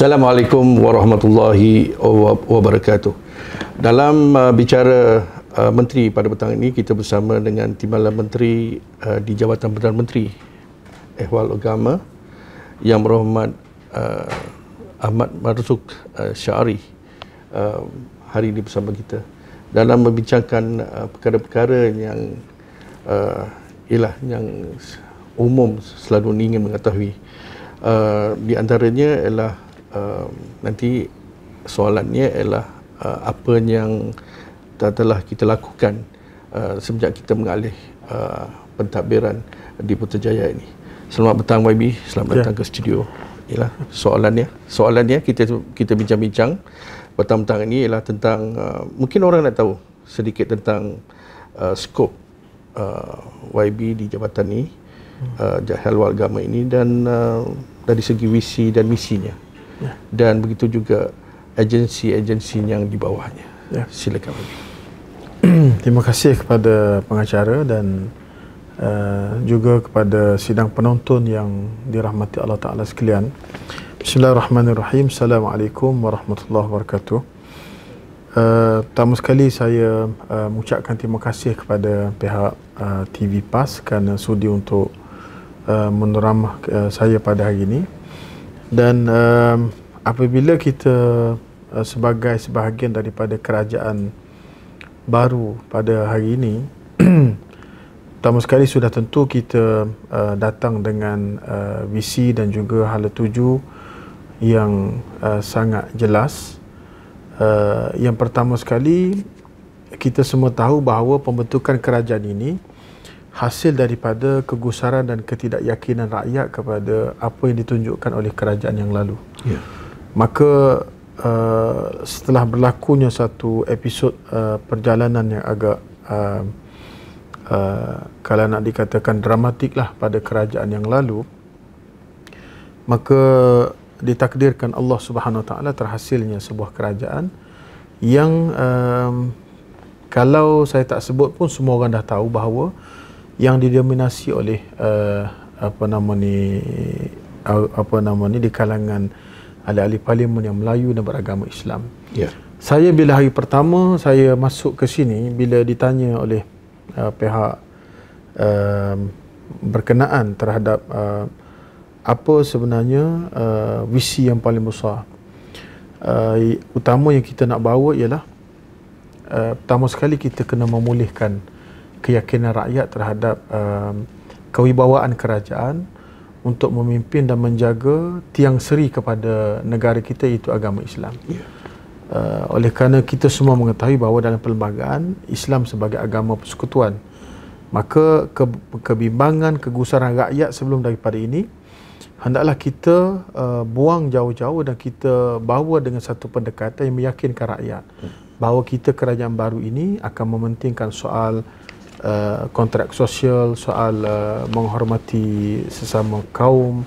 Assalamualaikum warahmatullahi wabarakatuh. Dalam uh, bicara uh, menteri pada petang ini kita bersama dengan timbalan menteri uh, di Jabatan Perdana Menteri Ehwal Agama Yang Berhormat uh, Ahmad Marzuk uh, Syari uh, hari ini bersama kita dalam membincangkan uh, perkara-perkara yang uh, ialah yang umum selalu ingin mengetahui uh, di antaranya ialah Ehm, nanti soalannya ialah uh, apa yang telah kita lakukan uh, semenjak kita mengalih uh, pentadbiran di Putrajaya ini. Selamat petang YB, selamat ya. ke studio. Ialah soalannya, soalannya kita kita bincang-bincang petang-petang ini ialah tentang uh, mungkin orang nak tahu sedikit tentang uh, skop uh, YB di jabatan ini uh, Jahal Agama ini dan uh, dari segi visi dan misinya Ya. dan begitu juga agensi-agensi yang di bawahnya. Ya. Silakan Terima kasih kepada pengacara dan uh, juga kepada sidang penonton yang dirahmati Allah Ta'ala sekalian. Bismillahirrahmanirrahim. Assalamualaikum warahmatullahi wabarakatuh. Uh, pertama sekali saya uh, mengucapkan terima kasih kepada pihak uh, TV PAS kerana sudi untuk uh, meneramah uh, saya pada hari ini dan um, apabila kita uh, sebagai sebahagian daripada kerajaan baru pada hari ini pertama sekali sudah tentu kita uh, datang dengan uh, visi dan juga hala tuju yang uh, sangat jelas uh, yang pertama sekali kita semua tahu bahawa pembentukan kerajaan ini hasil daripada kegusaran dan ketidakyakinan rakyat kepada apa yang ditunjukkan oleh kerajaan yang lalu. Ya. Maka uh, setelah berlakunya satu episod uh, perjalanan yang agak uh, uh, kalau nak dikatakan dramatiklah pada kerajaan yang lalu, maka ditakdirkan Allah Subhanahu Taala terhasilnya sebuah kerajaan yang um, kalau saya tak sebut pun semua orang dah tahu bahawa yang didominasi oleh uh, apa nama ni uh, apa nama ni di kalangan ahli-ahli parlimen yang Melayu dan beragama Islam. Ya. Yeah. Saya bila hari pertama saya masuk ke sini bila ditanya oleh uh, pihak uh, berkenaan terhadap uh, apa sebenarnya uh, visi yang paling besar Uh, utama yang kita nak bawa ialah uh, pertama sekali kita kena memulihkan keyakinan rakyat terhadap um, kewibawaan kerajaan untuk memimpin dan menjaga tiang seri kepada negara kita itu agama Islam. Ya. Uh, oleh kerana kita semua mengetahui bahawa dalam perlembagaan Islam sebagai agama persekutuan, maka ke- kebimbangan kegusaran rakyat sebelum daripada ini hendaklah kita uh, buang jauh-jauh dan kita bawa dengan satu pendekatan yang meyakinkan rakyat yeah. Hmm. bahawa kita kerajaan baru ini akan mementingkan soal uh, kontrak sosial, soal uh, menghormati sesama kaum,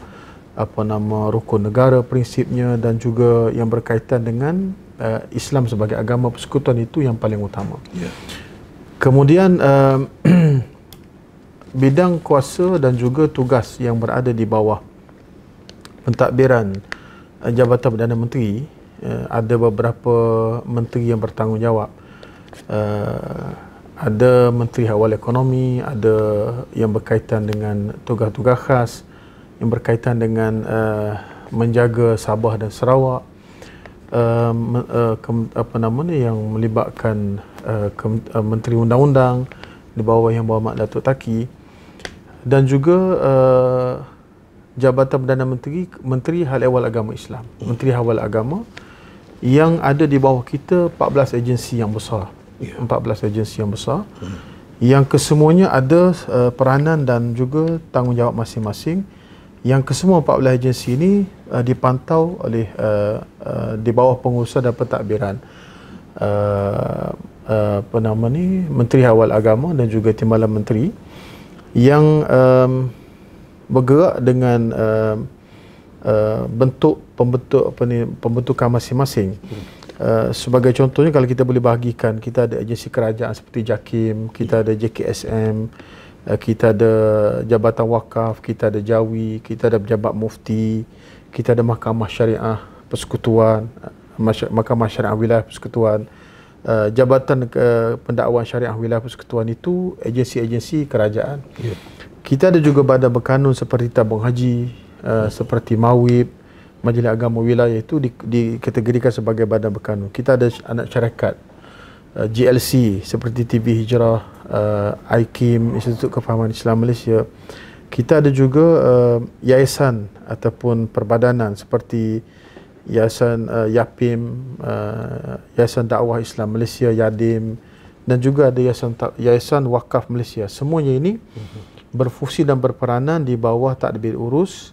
apa nama rukun negara prinsipnya dan juga yang berkaitan dengan uh, Islam sebagai agama persekutuan itu yang paling utama. Yeah. Kemudian uh, bidang kuasa dan juga tugas yang berada di bawah pentadbiran Jabatan Perdana Menteri ada beberapa menteri yang bertanggungjawab ada Menteri Awal Ekonomi, ada yang berkaitan dengan tugas-tugas khas, yang berkaitan dengan uh, menjaga Sabah dan Sarawak, uh, eh, uh, eh, ke, apa nama ni yang melibatkan uh, ke, uh, Menteri Undang-Undang di bawah yang bawah Mak Datuk Taki dan juga uh, Jabatan Perdana Menteri, Menteri Hal Ehwal Agama Islam, Menteri Hal Ehwal Agama yang ada di bawah kita 14 agensi yang besar yeah. Ya. 14 agensi yang besar mm. yang kesemuanya ada uh, peranan dan juga tanggungjawab masing-masing yang kesemua 14 agensi ini uh, dipantau oleh uh, uh, di bawah pengurusan dan pentadbiran uh, uh, apa nama ni Menteri Awal Agama dan juga Timbalan Menteri yang um, bergerak dengan uh, uh, bentuk pembentuk apa ni pembentukan masing-masing. Hmm. Eh, sebagai contohnya kalau kita boleh bahagikan kita ada agensi kerajaan seperti JAKIM kita ada JKSM uh, eh, kita ada Jabatan Wakaf kita ada JAWI kita ada jabatan Mufti kita ada Mahkamah Syariah Persekutuan Mahkamah Syariah Wilayah Persekutuan Uh, Jabatan uh, Pendakwaan Syariah Wilayah Persekutuan itu agensi-agensi kerajaan. Yeah. Kita ada juga badan berkanun seperti Tabung Haji, uh, seperti Mawib, uh, Majlis Agama Wilayah itu dikategorikan sebagai badan berkanun. Kita ada anak syarikat uh, GLC seperti TV Hijrah, uh, IKIM, Institut Kefahaman Islam Malaysia. Kita ada juga uh, yayasan ataupun perbadanan seperti yayasan uh, YAPIM, uh, Yayasan Dakwah Islam Malaysia, YADIM dan juga ada yayasan, yayasan Wakaf Malaysia. Semuanya ini mhm. berfungsi dan berperanan di bawah takdir urus uh,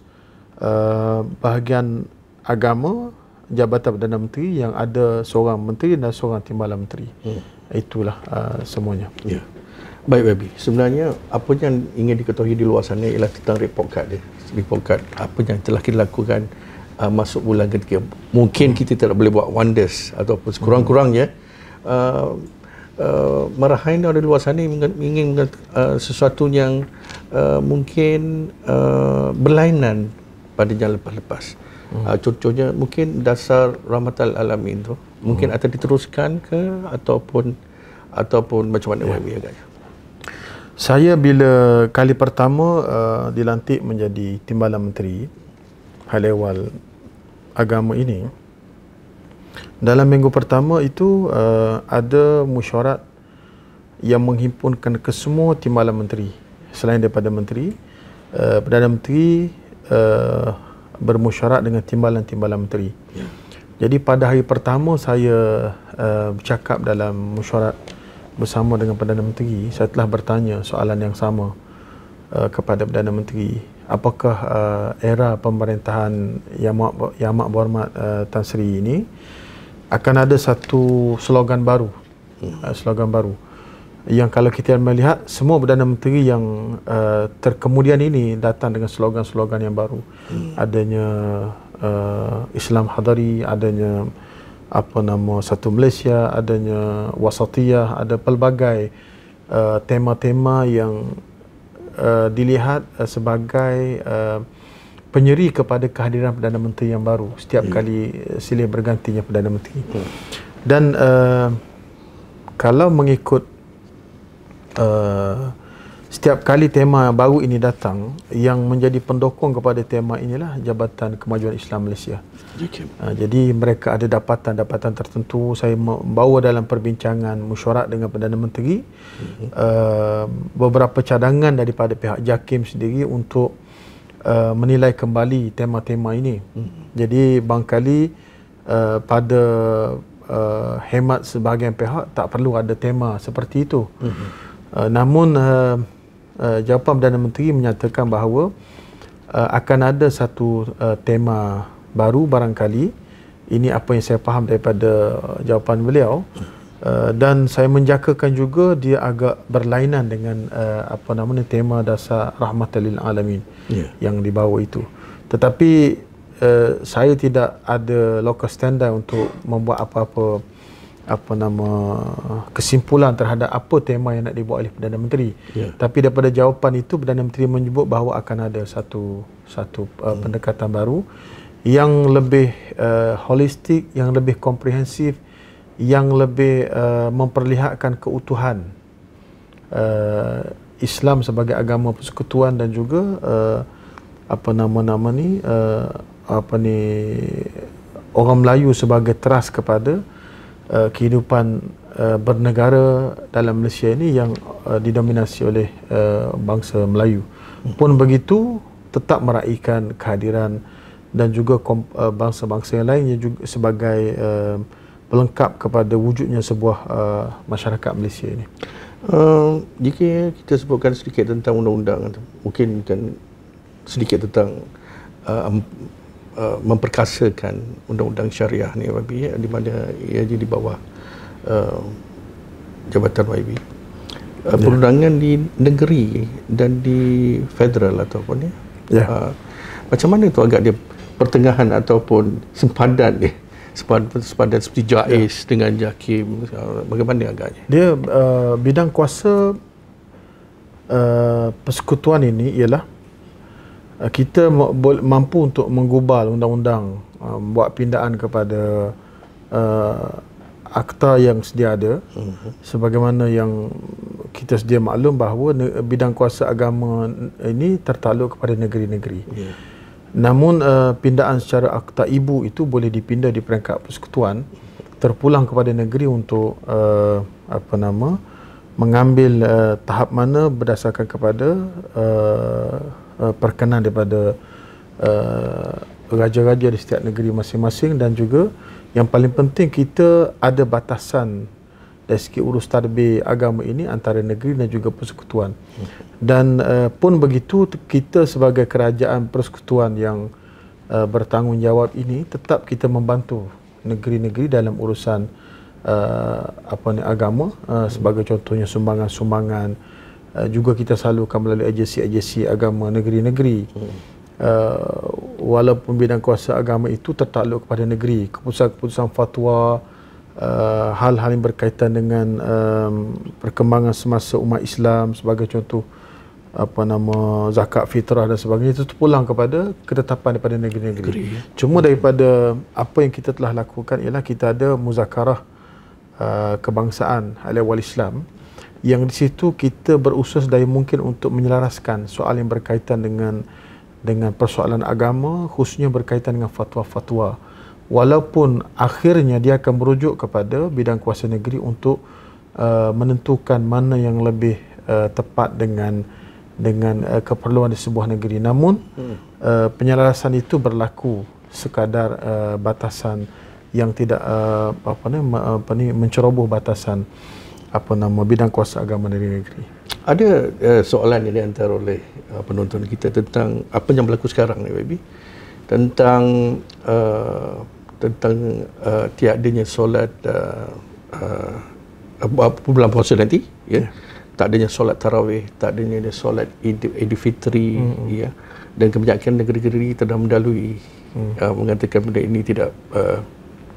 Eh, bahagian agama Jabatan Perdana Menteri yang ada seorang menteri dan seorang timbalan menteri. Hmm. Itulah uh, semuanya. Ya. Baik Baby, sebenarnya apa yang ingin diketahui di luar sana ialah tentang report card dia. Report card apa yang telah kita lakukan uh, eh, masuk bulan ketiga. Mungkin hmm. kita tidak boleh buat wonders ataupun sekurang-kurangnya hmm. uh, Uh, marahain orang di luar sana ingin, ingin uh, sesuatu yang uh, mungkin uh, berlainan pada yang lepas-lepas. Hmm. Uh, contohnya mungkin dasar rahmatal alamin tu mungkin hmm. akan diteruskan ke ataupun ataupun macam mana yeah. Wahbi agaknya. Saya bila kali pertama uh, dilantik menjadi Timbalan Menteri Hal Ehwal Agama ini dalam minggu pertama itu uh, ada mesyuarat yang menghimpunkan kesemua Timbalan Menteri selain daripada Menteri uh, Perdana Menteri uh, bermusyarat dengan timbalan-timbalan menteri. Yeah. Jadi pada hari pertama saya uh, bercakap dalam mesyuarat bersama dengan Perdana Menteri, saya telah bertanya soalan yang sama uh, kepada Perdana Menteri, apakah uh, era pemerintahan Yang Amat Berhormat uh, Tan Sri ini akan ada satu slogan baru. Yeah. Hmm. Uh, slogan baru. Uh, yang kalau kita melihat semua perdana menteri yang uh, terkemudian ini datang dengan slogan-slogan yang baru hmm. adanya uh, Islam hadari adanya apa nama satu Malaysia adanya wasatiyah ada pelbagai uh, tema-tema yang uh, dilihat uh, sebagai uh, penyeri kepada kehadiran perdana menteri yang baru setiap hmm. kali silih bergantinya perdana menteri hmm. dan uh, kalau mengikut Eh, setiap kali tema baru ini datang yang menjadi pendokong kepada tema inilah Jabatan Kemajuan Islam Malaysia. Okay. Uh, eh, jadi mereka ada dapatan-dapatan tertentu saya bawa dalam perbincangan mesyuarat dengan Perdana Menteri mm-hmm. uh, beberapa cadangan daripada pihak JAKIM sendiri untuk Uh, menilai kembali tema-tema ini. Hmm. Jadi bang kali uh, pada uh, hemat sebahagian pihak tak perlu ada tema seperti itu. Hmm. Uh, namun uh, uh, jawapan Perdana Menteri menyatakan bahawa uh, akan ada satu uh, tema baru barangkali ini apa yang saya faham daripada uh, jawapan beliau Uh, dan saya menjakakan juga dia agak berlainan dengan uh, apa namanya tema dasar rahmatan lil alamin yeah. yang dibawa itu tetapi uh, saya tidak ada local standard untuk membuat apa-apa apa nama kesimpulan terhadap apa tema yang nak dibuat oleh Perdana Menteri. Yeah. Tapi daripada jawapan itu Perdana Menteri menyebut bahawa akan ada satu satu uh, yeah. Hmm. pendekatan baru yang lebih uh, holistik, yang lebih komprehensif, yang lebih uh, memperlihatkan keutuhan uh, Islam sebagai agama persekutuan dan juga uh, apa nama-nama ni uh, apa ni orang Melayu sebagai teras kepada Eh, kehidupan uh, bernegara dalam Malaysia ini yang uh, didominasi oleh uh, bangsa Melayu. Pun begitu tetap meraihkan kehadiran dan juga komp- bangsa-bangsa yang lain yang juga sebagai uh, pelengkap kepada wujudnya sebuah uh, masyarakat Malaysia ini. Uh, jika kita sebutkan sedikit tentang undang-undang mungkin kan sedikit tentang uh, Uh, memperkasakan undang-undang syariah ni YB eh, di mana ia jadi bawah uh, jabatan YB. Uh, yeah. Perundangan di negeri dan di federal ataupun ya. Yeah. Uh, macam mana tu agak dia pertengahan ataupun sempadan dia eh, sempadan, sempadan seperti JAIS yeah. dengan JAKIM uh, bagaimana agaknya? Dia uh, bidang kuasa uh, persekutuan ini ialah Eh, kita mampu untuk menggubal undang-undang eh, buat pindaan kepada uh, akta yang sedia ada uh-huh. sebagaimana yang kita sedia maklum bahawa bidang kuasa agama ini tertakluk kepada negeri-negeri. Yeah. Namun uh, pindaan secara akta ibu itu boleh dipindah di peringkat persekutuan terpulang kepada negeri untuk uh, apa nama mengambil uh, tahap mana berdasarkan kepada uh, uh, perkenan daripada uh, raja-raja di setiap negeri masing-masing dan juga yang paling penting kita ada batasan dari segi urus tadbir agama ini antara negeri dan juga persekutuan dan uh, pun begitu kita sebagai kerajaan persekutuan yang uh, bertanggungjawab ini tetap kita membantu negeri-negeri dalam urusan uh, apa ni agama uh, sebagai contohnya sumbangan-sumbangan Uh, juga kita salurkan melalui agensi-agensi agama negeri-negeri. Hmm. Uh, walaupun bidang kuasa agama itu tertakluk kepada negeri, keputusan-keputusan fatwa, uh, hal-hal yang berkaitan dengan um, perkembangan semasa umat Islam sebagai contoh apa nama zakat fitrah dan sebagainya itu pulang kepada ketetapan daripada negeri-negeri. Cuma daripada apa yang kita telah lakukan ialah kita ada muzakarah kebangsaan Hal Ehwal Islam yang di situ kita berusaha sedaya mungkin untuk menyelaraskan soal yang berkaitan dengan dengan persoalan agama khususnya berkaitan dengan fatwa-fatwa walaupun akhirnya dia akan merujuk kepada bidang kuasa negeri untuk uh, menentukan mana yang lebih uh, tepat dengan dengan uh, keperluan di sebuah negeri namun hmm. uh, penyelarasan itu berlaku sekadar uh, batasan yang tidak uh, apa ni apa ni menceroboh batasan apa nama bidang kuasa agama dari negeri. Ada uh, soalan yang diantar oleh uh, penonton kita tentang apa yang berlaku sekarang ni baby. Tentang uh, tentang uh, tiadanya solat uh, uh, uh, bulan puasa nanti ya. Yeah. Tak adanya solat tarawih, tak adanya ada solat Idul-Fitri mm-hmm. ya. Dan kebanyakan negeri-negeri telah mendalui mm. uh, mengatakan benda ini tidak uh,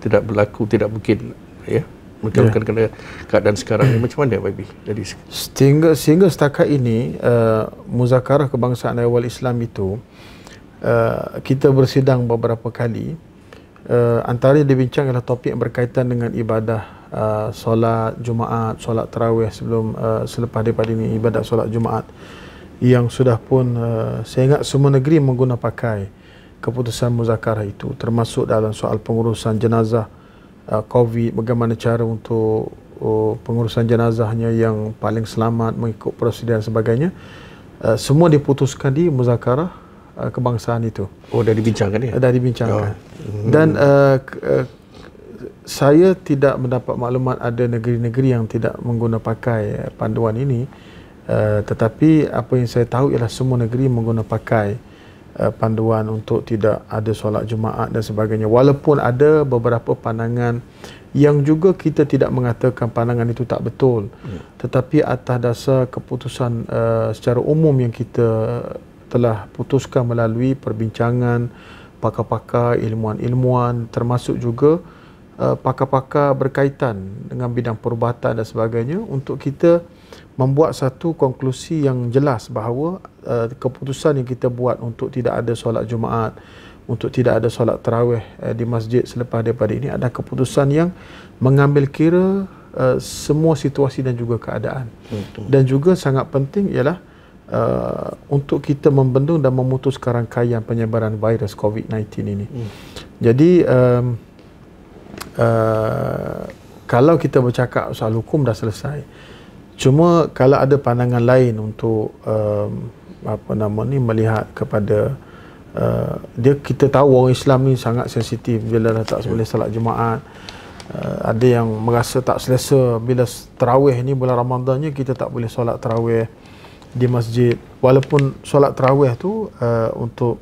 tidak berlaku, tidak mungkin ya mengeluarkan ya. yeah. kena keadaan sekarang ni macam mana YB? Jadi sehingga sehingga setakat ini uh, muzakarah kebangsaan awal Islam itu uh, kita bersidang beberapa kali uh, antara yang dibincang adalah topik yang berkaitan dengan ibadah uh, solat Jumaat, solat tarawih sebelum uh, selepas daripada ini ibadah solat Jumaat yang sudah pun uh, saya ingat semua negeri menggunakan pakai keputusan muzakarah itu termasuk dalam soal pengurusan jenazah uh, COVID, bagaimana cara untuk uh, pengurusan jenazahnya yang paling selamat mengikut prosedur dan sebagainya. Uh, semua diputuskan di muzakarah uh, kebangsaan itu. Oh, dah dibincangkan ya? Uh, dah dibincangkan. Oh. Hmm. Dan uh, uh, saya tidak mendapat maklumat ada negeri-negeri yang tidak menggunakan pakai uh, panduan ini. Uh, tetapi apa yang saya tahu ialah semua negeri menggunakan pakai Eh, panduan untuk tidak ada solat jumaat dan sebagainya walaupun ada beberapa pandangan yang juga kita tidak mengatakan pandangan itu tak betul ya. tetapi atas dasar keputusan uh, secara umum yang kita telah putuskan melalui perbincangan pakar-pakar ilmuan-ilmuan termasuk juga uh, pakar-pakar berkaitan dengan bidang perubatan dan sebagainya untuk kita membuat satu konklusi yang jelas bahawa uh, keputusan yang kita buat untuk tidak ada solat Jumaat, untuk tidak ada solat terawih uh, eh, di masjid selepas daripada ini adalah keputusan yang mengambil kira uh, semua situasi dan juga keadaan. Betul. Dan juga sangat penting ialah Uh, untuk kita membendung dan memutus rangkaian penyebaran virus COVID-19 ini. Hmm. Jadi um, uh, kalau kita bercakap soal hukum dah selesai cuma kalau ada pandangan lain untuk uh, apa nama ni melihat kepada uh, dia kita tahu orang Islam ni sangat sensitif bila dah tak ya. boleh salat jemaat uh, ada yang merasa tak selesa bila terawih ni bulan Ramadannya kita tak boleh salat terawih di masjid walaupun salat terawih tu uh, untuk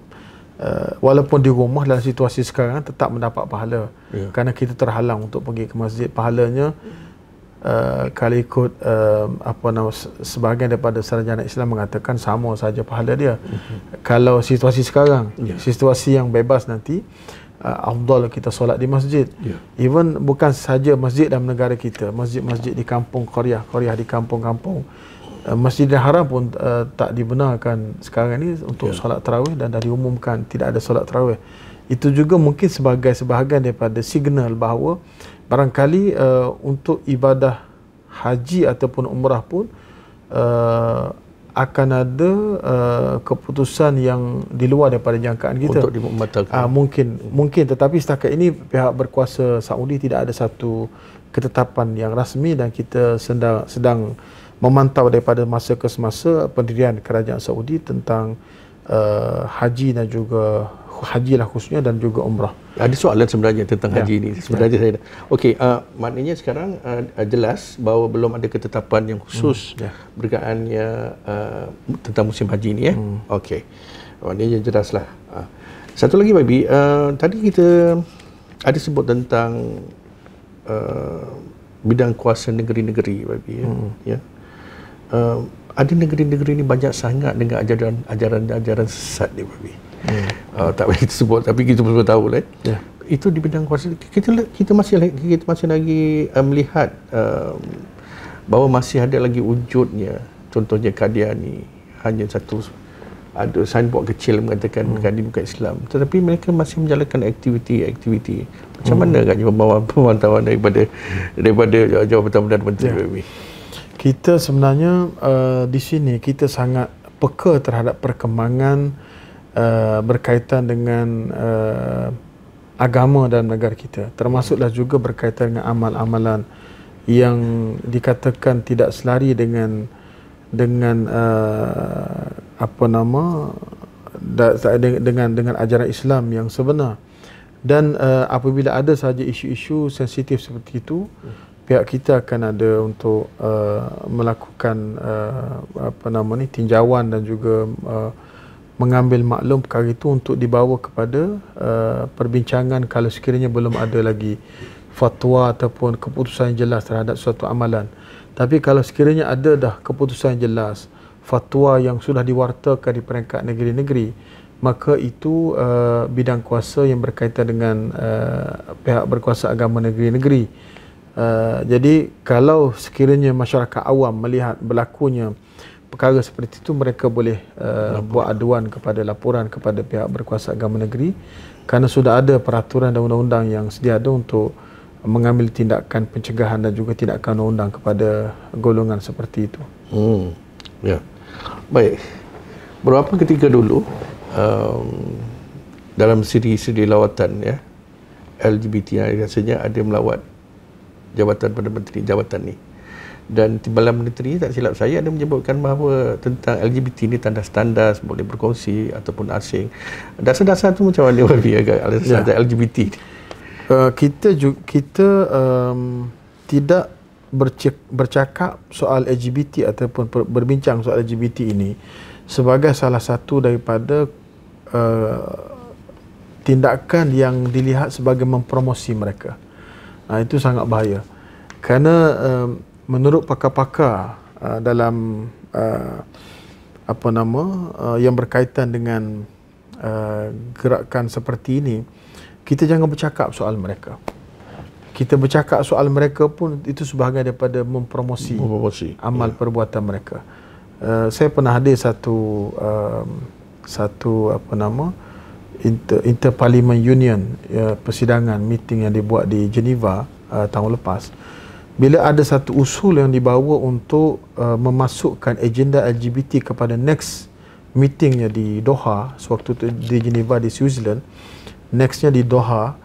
Uh, walaupun di rumah dalam situasi sekarang tetap mendapat pahala yeah. kerana kita terhalang untuk pergi ke masjid pahalanya yeah uh, kalau ikut uh, apa nama sebahagian daripada sarjana Islam mengatakan sama saja pahala dia. Mm-hmm. Kalau situasi sekarang, yeah. situasi yang bebas nanti uh, afdal kita solat di masjid. Yeah. Even bukan saja masjid dalam negara kita, masjid-masjid di kampung Korea, Korea di kampung-kampung. Uh, Masjidil Haram pun uh, tak dibenarkan sekarang ini untuk yeah. solat tarawih dan dah diumumkan tidak ada solat tarawih itu juga mungkin sebagai sebahagian daripada signal bahawa barangkali uh, untuk ibadah haji ataupun umrah pun uh, akan ada uh, keputusan yang di luar daripada jangkaan kita untuk dibatalkan uh, ah, mungkin mungkin tetapi setakat ini pihak berkuasa Saudi tidak ada satu ketetapan yang rasmi dan kita sedang sedang memantau daripada masa ke semasa pendirian kerajaan Saudi tentang uh, haji dan juga haji lah khususnya dan juga umrah. Ada soalan sebenarnya tentang ya. haji ini. Sebenarnya ya. saya Okey, uh, maknanya sekarang uh, jelas bahawa belum ada ketetapan yang khusus hmm. ya. berkaitannya uh, tentang musim haji ini. Eh? Ya? Hmm. Okey, maknanya jelaslah. Uh. Satu lagi, Baby. Uh, tadi kita ada sebut tentang uh, bidang kuasa negeri-negeri, Baby. Ya. Hmm. ya? Uh, ada negeri-negeri ini banyak sangat dengan ajaran-ajaran sesat ni, Baby yeah. uh, tak payah kita sebut tapi kita semua tahu kan. Yeah. Itu di bidang kuasa kita kita masih kita masih lagi uh, melihat um, bahawa masih ada lagi wujudnya contohnya kadia ni hanya satu ada signboard kecil mengatakan hmm. kadia bukan Islam tetapi mereka masih menjalankan aktiviti-aktiviti macam hmm. mana agaknya kan pemantauan daripada daripada jawab pertahanan menteri yeah. BB? kita sebenarnya uh, di sini kita sangat peka terhadap perkembangan uh, berkaitan dengan uh, agama dan negara kita termasuklah juga berkaitan dengan amal-amalan yang dikatakan tidak selari dengan dengan uh, apa nama dengan dengan ajaran Islam yang sebenar dan uh, apabila ada saja isu-isu sensitif seperti itu hmm. pihak kita akan ada untuk uh, melakukan uh, apa nama ni tinjauan dan juga uh, mengambil maklum perkara itu untuk dibawa kepada uh, perbincangan kalau sekiranya belum ada lagi fatwa ataupun keputusan yang jelas terhadap suatu amalan. Tapi kalau sekiranya ada dah keputusan yang jelas, fatwa yang sudah diwartakan di peringkat negeri-negeri, maka itu uh, bidang kuasa yang berkaitan dengan uh, pihak berkuasa agama negeri-negeri. Uh, jadi kalau sekiranya masyarakat awam melihat berlakunya perkara seperti itu mereka boleh uh, buat aduan kepada laporan kepada pihak berkuasa agama negeri kerana sudah ada peraturan dan undang-undang yang sedia ada untuk mengambil tindakan pencegahan dan juga tindakan undang-undang kepada golongan seperti itu. Hmm. Ya. Baik. Berapa ketika dulu um, dalam siri-siri lawatan ya LGBT rasanya ada melawat jabatan pada Menteri jabatan ni dan Timbalan Menteri tak silap saya ada menyebutkan bahawa tentang LGBT ni tanda standar boleh berkongsi ataupun asing dasar-dasar tu macam mana WB agak ya. dasar LGBT ni uh, kita juga, kita um, tidak bercakap soal LGBT ataupun berbincang soal LGBT ini sebagai salah satu daripada uh, tindakan yang dilihat sebagai mempromosi mereka. Nah, itu sangat bahaya. Kerana uh, menurut pakar-pakar uh, dalam uh, apa nama uh, yang berkaitan dengan uh, gerakan seperti ini kita jangan bercakap soal mereka kita bercakap soal mereka pun itu sebahagian daripada mempromosi, mempromosi. amal yeah. perbuatan mereka uh, saya pernah hadir satu uh, satu apa nama inter, inter parliament union uh, persidangan meeting yang dibuat di Geneva uh, tahun lepas bila ada satu usul yang dibawa untuk uh, memasukkan agenda LGBT kepada next meetingnya di Doha sewaktu itu di Geneva di Switzerland nextnya di Doha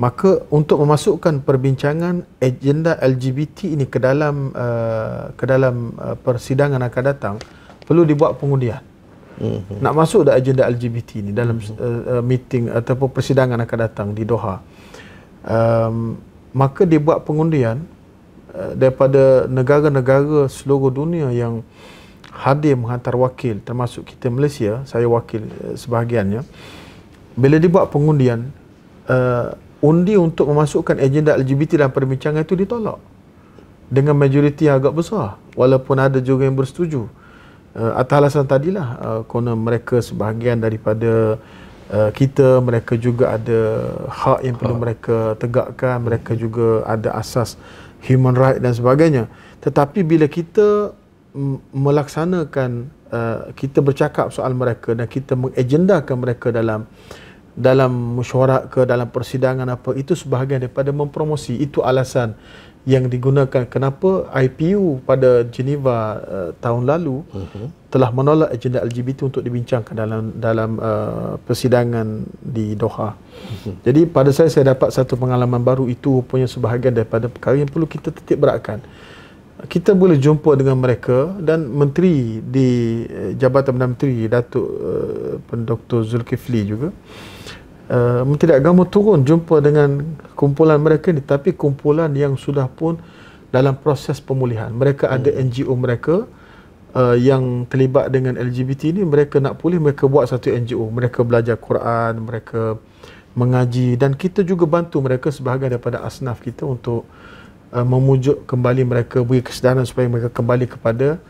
maka untuk memasukkan perbincangan agenda LGBT ini ke dalam uh, ke dalam uh, persidangan akan datang perlu dibuat pengundian Mm-hmm. Nak masuk dah agenda LGBT ni dalam mm-hmm. uh, meeting ataupun persidangan akan datang di Doha. Um, maka dia buat pengundian Eh, daripada negara-negara seluruh dunia yang hadir menghantar wakil termasuk kita Malaysia saya wakil eh, sebahagiannya bila dibuat pengundian uh, undi untuk memasukkan agenda LGBT dalam perbincangan itu ditolak dengan majoriti agak besar walaupun ada juga yang bersetuju uh, atas alasan tadilah uh, kerana mereka sebahagian daripada Uh, kita mereka juga ada hak yang perlu mereka tegakkan mereka juga ada asas uh, human right dan sebagainya. Tetapi bila kita melaksanakan uh, kita bercakap soal mereka dan kita mengagendakan mereka dalam dalam mesyuarat ke dalam persidangan apa itu sebahagian daripada mempromosi itu alasan yang digunakan kenapa IPU pada Geneva uh, tahun lalu uh-huh. telah menolak agenda LGBT untuk dibincangkan dalam dalam uh, persidangan di Doha. Uh-huh. Jadi pada saya saya dapat satu pengalaman baru itu punya sebahagian daripada perkara yang perlu kita titik beratkan. Kita boleh jumpa dengan mereka dan menteri di eh, Jabatan Perdana Menteri Datuk uh, Dr Zulkifli juga Eh, menteri Agama turun jumpa dengan kumpulan mereka ni tapi kumpulan yang sudah pun dalam proses pemulihan. Mereka ada hmm. NGO mereka uh, yang terlibat dengan LGBT ni mereka nak pulih mereka buat satu NGO. Mereka belajar Quran, mereka mengaji dan kita juga bantu mereka sebahagian daripada asnaf kita untuk uh, memujuk kembali mereka beri kesedaran supaya mereka kembali kepada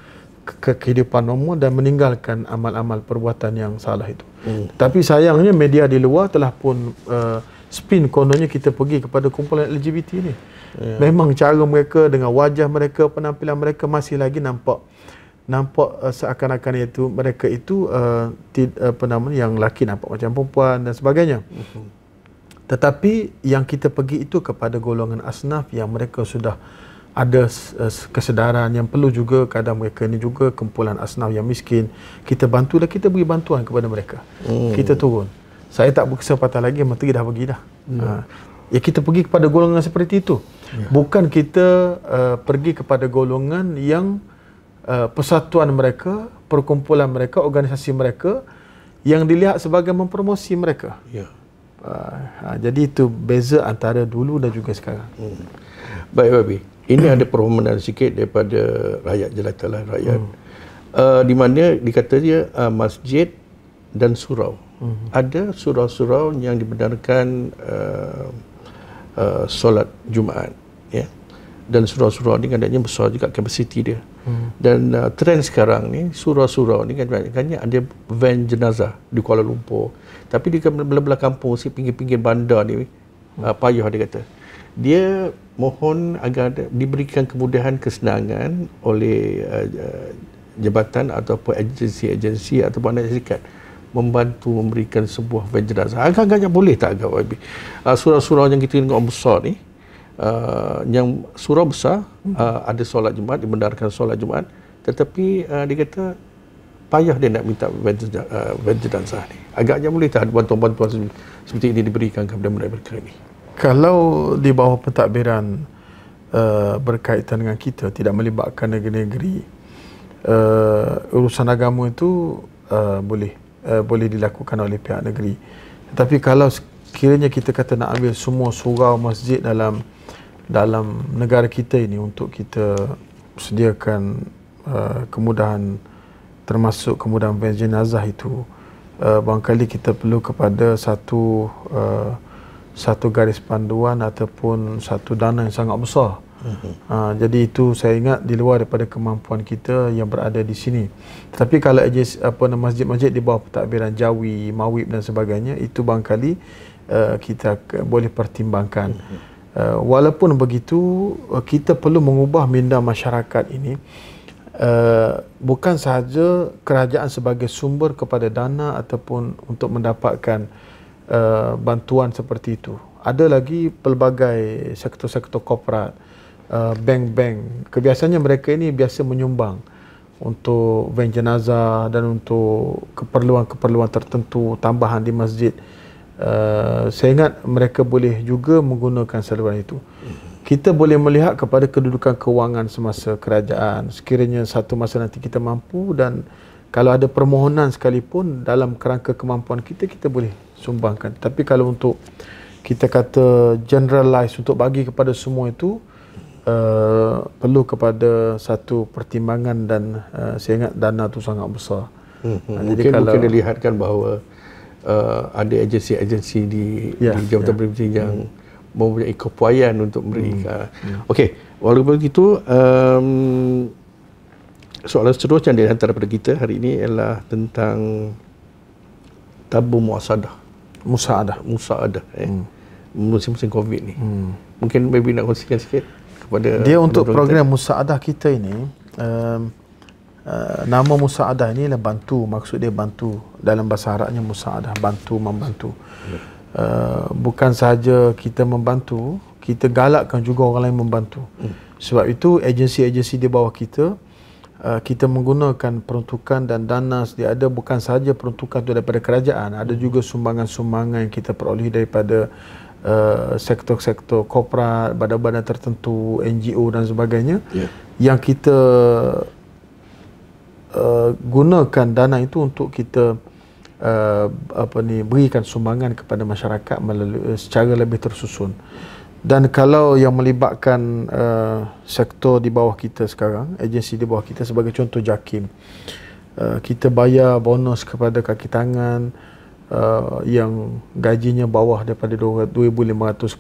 ke kehidupan normal dan meninggalkan amal-amal perbuatan yang salah itu. Hmm. Tapi sayangnya media di luar telah pun uh, spin kononnya kita pergi kepada kumpulan LGBT ni. Yeah. Memang cara mereka dengan wajah mereka, penampilan mereka masih lagi nampak nampak uh, seakan-akan itu mereka itu uh, uh, apa yang laki nampak macam perempuan dan sebagainya. Uh-huh. Tetapi yang kita pergi itu kepada golongan asnaf yang mereka sudah ada eh, kesedaran yang perlu juga kadang mereka ni juga kumpulan asnaf yang miskin kita bantu bantulah kita beri bantuan kepada mereka hmm. kita turun saya tak berkesempatan lagi menteri dah pergi dah hmm. ha. ya kita pergi kepada golongan seperti itu ya. bukan kita uh, pergi kepada golongan yang uh, persatuan mereka perkumpulan mereka organisasi mereka yang dilihat sebagai mempromosi mereka ya uh, ha. jadi itu beza antara dulu dan juga sekarang hmm. baik baik ini ada permohonan sikit daripada rakyat jelata lah rakyat hmm. uh, di mana dikatanya uh, masjid dan surau hmm. ada surau-surau yang dibenarkan uh, uh, solat Jumaat ya yeah? dan surau-surau ni kadangnya besar juga kapasiti dia hmm. dan uh, trend sekarang ni surau-surau ni kadangnya ada van jenazah di Kuala Lumpur tapi di belah-belah kampung si pinggir-pinggir bandar ni uh, payuh dia kata dia mohon agar diberikan kemudahan kesenangan oleh uh, jabatan ataupun agensi-agensi atau anak syarikat membantu memberikan sebuah vajras. Agak-agaknya boleh tak agak YB? Uh, eh, surau surah yang kita tengok besar ni, uh, yang surau besar uh, ada solat Jumaat, dibenarkan solat Jumaat, tetapi uh, dia kata payah dia nak minta vajras uh, lah ni. Agaknya boleh tak bantuan-bantuan seperti ini diberikan kepada mereka ini? kalau di bawah pentadbiran uh, berkaitan dengan kita tidak melibatkan negeri-negeri uh, urusan agama itu uh, boleh uh, boleh dilakukan oleh pihak negeri tetapi kalau sekiranya kita kata nak ambil semua surau masjid dalam dalam negara kita ini untuk kita sediakan uh, kemudahan termasuk kemudahan jenazah itu uh, barangkali kita perlu kepada satu uh, satu garis panduan ataupun satu dana yang sangat besar. Uh, jadi itu saya ingat di luar daripada kemampuan kita yang berada di sini. Tetapi kalau ajis, apa nama masjid-masjid di bawah pentadbiran Jawi, Mawib dan sebagainya, itu bangkali uh, eh, kita boleh pertimbangkan. Uh, walaupun begitu, uh, kita perlu mengubah minda masyarakat ini uh, bukan sahaja kerajaan sebagai sumber kepada dana ataupun untuk mendapatkan Eh, bantuan seperti itu. Ada lagi pelbagai sektor-sektor korporat, uh, bank-bank. Kebiasaannya mereka ini biasa menyumbang untuk van jenazah dan untuk keperluan-keperluan tertentu tambahan di masjid. Uh, saya ingat mereka boleh juga menggunakan saluran itu. Kita boleh melihat kepada kedudukan kewangan semasa kerajaan. Sekiranya satu masa nanti kita mampu dan kalau ada permohonan sekalipun dalam kerangka kemampuan kita, kita boleh sumbangkan. Tapi kalau untuk kita kata generalize untuk bagi kepada semua itu uh, perlu kepada satu pertimbangan dan uh, saya ingat dana tu sangat besar. Hmm, hmm. Jadi mungkin, kalau mungkin dilihatkan bahawa uh, ada agensi-agensi di yeah, di Jabatan yeah. Perhubungan yang hmm. mempunyai kepuayan untuk mereka. Hmm. Hmm. Okey, walaupun begitu um, soalan seterusnya yang dihantar kepada kita hari ini ialah tentang tabu muasadah musaadah musaadah eh hmm. musim-musim covid ni hmm. mungkin maybe nak kongsikan sikit kepada dia untuk program musaadah kita ini um, uh, nama musaadah ni ialah bantu maksud dia bantu dalam bahasa Arabnya musaadah bantu membantu ya. uh, bukan sahaja kita membantu kita galakkan juga orang lain membantu hmm. sebab itu agensi-agensi di bawah kita Eh, kita menggunakan peruntukan dan dana sedia ada bukan sahaja peruntukan itu daripada kerajaan ada hmm. juga sumbangan-sumbangan yang kita perolehi daripada uh, sektor-sektor korporat, badan-badan tertentu, NGO dan sebagainya yeah. yang kita uh, gunakan dana itu untuk kita uh, apa ni berikan sumbangan kepada masyarakat melalui secara lebih tersusun dan kalau yang melibatkan uh, sektor di bawah kita sekarang agensi di bawah kita sebagai contoh JAKIM uh, kita bayar bonus kepada kaki tangan uh, yang gajinya bawah daripada 2500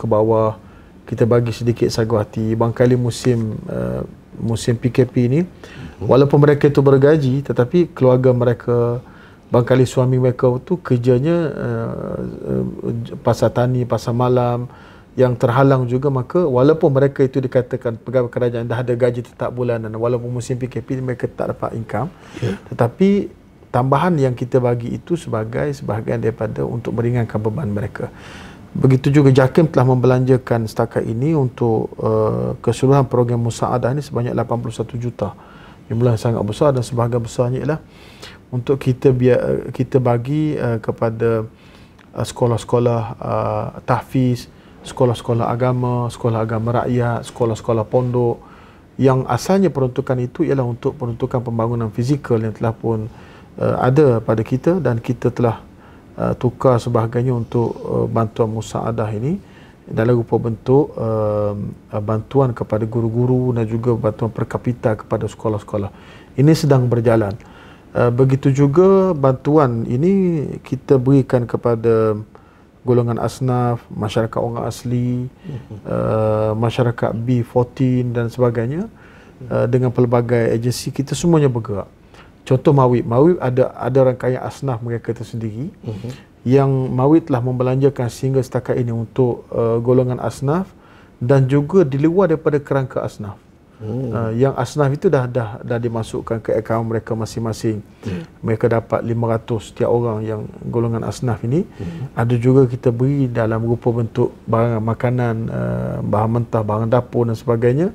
ke bawah kita bagi sedikit sagu hati bang kali musim uh, musim PKP ini mhm. walaupun mereka itu bergaji tetapi keluarga mereka bang kali suami mereka tu kerjanya uh, uh, pasar tani pasar malam yang terhalang juga maka walaupun mereka itu dikatakan pegawai kerajaan dah ada gaji tetap bulanan walaupun musim PKP mereka tak dapat income yeah. tetapi tambahan yang kita bagi itu sebagai sebahagian daripada untuk meringankan beban mereka begitu juga JAKIM telah membelanjakan setakat ini untuk uh, keseluruhan program musaadah ini sebanyak 81 juta jumlah sangat besar dan sebahagian besarnya ialah untuk kita biar, eh, kita bagi uh, kepada sekolah-sekolah uh, tahfiz sekolah-sekolah agama, sekolah agama rakyat, sekolah-sekolah pondok yang asalnya peruntukan itu ialah untuk peruntukan pembangunan fizikal yang telah pun uh, ada pada kita dan kita telah uh, tukar sebahagiannya untuk uh, bantuan musaadah ini dalam rupa bentuk uh, bantuan kepada guru-guru dan juga bantuan perkapita kepada sekolah-sekolah. Ini sedang berjalan. Uh, begitu juga bantuan ini kita berikan kepada golongan asnaf, masyarakat orang asli, uh, masyarakat B14 dan sebagainya uh, dengan pelbagai agensi kita semuanya bergerak. Contoh Mawib, Mawib ada ada rangkaian asnaf mereka tersendiri uh-huh. yang Mawib telah membelanjakan sehingga setakat ini untuk uh, golongan asnaf dan juga di luar daripada kerangka asnaf. Hmm. Uh, yang asnaf itu dah dah dah dimasukkan ke akaun mereka masing-masing. Hmm. Mereka dapat 500 setiap orang yang golongan asnaf ini. Hmm. Ada juga kita beri dalam rupa bentuk barang makanan, uh, bahan mentah, barang dapur dan sebagainya.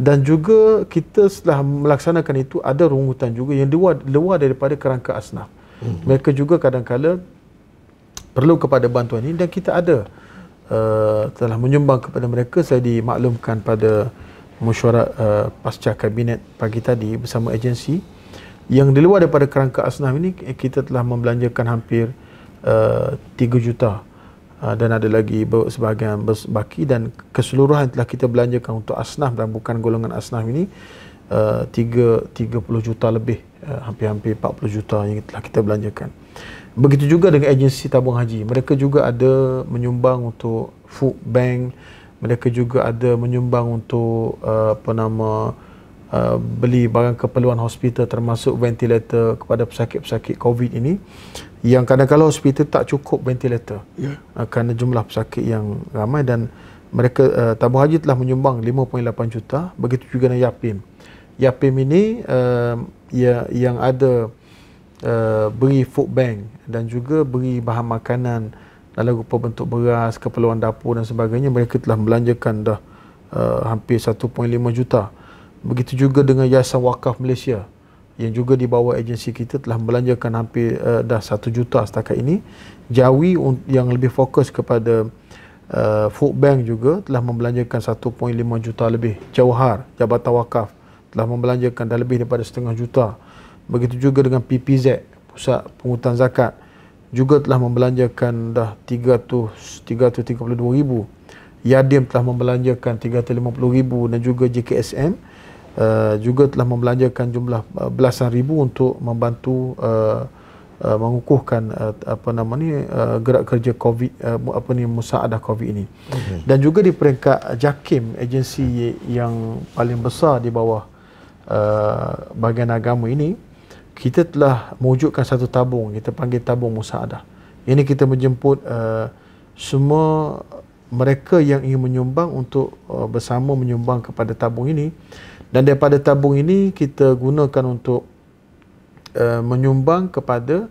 Dan juga kita setelah melaksanakan itu ada rungutan juga yang luar luar daripada kerangka asnaf. Hmm. Mereka juga kadang-kala perlu kepada bantuan ini dan kita ada uh, telah menyumbang kepada mereka saya dimaklumkan pada mesyuarat uh, pasca kabinet pagi tadi bersama agensi yang di luar daripada kerangka asnaf ini eh, kita telah membelanjakan hampir uh, eh, 3 juta uh, dan ada lagi sebahagian baki dan keseluruhan telah kita belanjakan untuk asnaf dan bukan golongan asnaf ini uh, 3 30 juta lebih hampir hampir-hampir 40 juta yang telah kita belanjakan. Begitu juga dengan agensi tabung haji. Mereka juga ada menyumbang untuk food bank mereka juga ada menyumbang untuk uh, apa nama uh, beli barang keperluan hospital termasuk ventilator kepada pesakit-pesakit COVID ini yang kadang-kadang hospital tak cukup ventilator yeah. uh, kerana jumlah pesakit yang ramai dan mereka uh, tabung haji telah menyumbang 5.8 juta begitu juga dengan YAPIM YAPIM ini uh, ya, yang ada uh, beri food bank dan juga beri bahan makanan dalam rupa bentuk beras, keperluan dapur dan sebagainya, mereka telah belanjakan dah uh, hampir 1.5 juta. Begitu juga dengan Yayasan Wakaf Malaysia yang juga di bawah agensi kita telah belanjakan hampir uh, dah 1 juta setakat ini. Jawi yang lebih fokus kepada uh, food bank juga telah membelanjakan 1.5 juta lebih. Jawahar, Jabatan Wakaf telah membelanjakan dah lebih daripada setengah juta. Begitu juga dengan PPZ, Pusat Pengutan Zakat juga telah membelanjakan dah 332,000. Yadim telah membelanjakan 350,000 dan juga JKSM uh, eh, juga telah membelanjakan jumlah eh, belasan ribu untuk membantu uh, uh, mengukuhkan uh, apa nama ni uh, gerak kerja COVID uh, apa ni musaadah COVID ini. Okay. Dan juga di peringkat JAKIM agensi yang paling besar di bawah uh, bahagian agama ini kita telah mewujudkan satu tabung kita panggil tabung musaadah ini kita menjemput uh, semua mereka yang ingin menyumbang untuk uh, bersama menyumbang kepada tabung ini dan daripada tabung ini kita gunakan untuk uh, menyumbang kepada